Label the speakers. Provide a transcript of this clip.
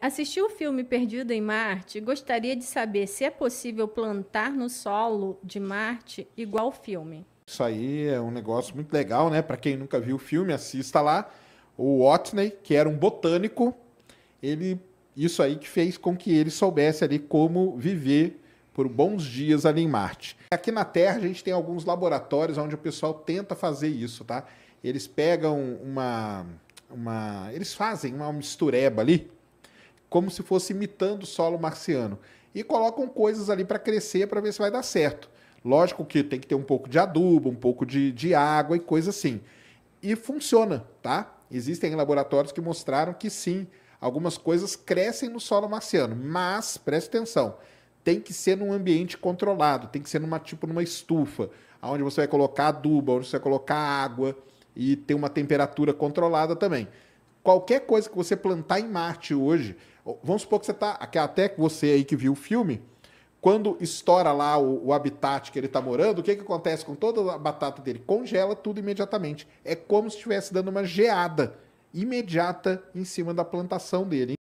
Speaker 1: Assistiu o filme Perdido em Marte? Gostaria de saber se é possível plantar no solo de Marte igual o filme.
Speaker 2: Isso aí é um negócio muito legal, né? Para quem nunca viu o filme, assista lá. O Watney, que era um botânico, ele isso aí que fez com que ele soubesse ali como viver por bons dias ali em Marte. Aqui na Terra a gente tem alguns laboratórios onde o pessoal tenta fazer isso, tá? Eles pegam uma uma eles fazem uma mistureba ali como se fosse imitando o solo marciano. E colocam coisas ali para crescer, para ver se vai dar certo. Lógico que tem que ter um pouco de adubo, um pouco de, de água e coisa assim. E funciona, tá? Existem laboratórios que mostraram que sim, algumas coisas crescem no solo marciano, mas preste atenção, tem que ser num ambiente controlado, tem que ser numa tipo numa estufa, onde você vai colocar adubo, onde você vai colocar água e ter uma temperatura controlada também qualquer coisa que você plantar em Marte hoje, vamos supor que você está, até você aí que viu o filme, quando estoura lá o, o habitat que ele está morando, o que, que acontece com toda a batata dele? Congela tudo imediatamente. É como se estivesse dando uma geada imediata em cima da plantação dele.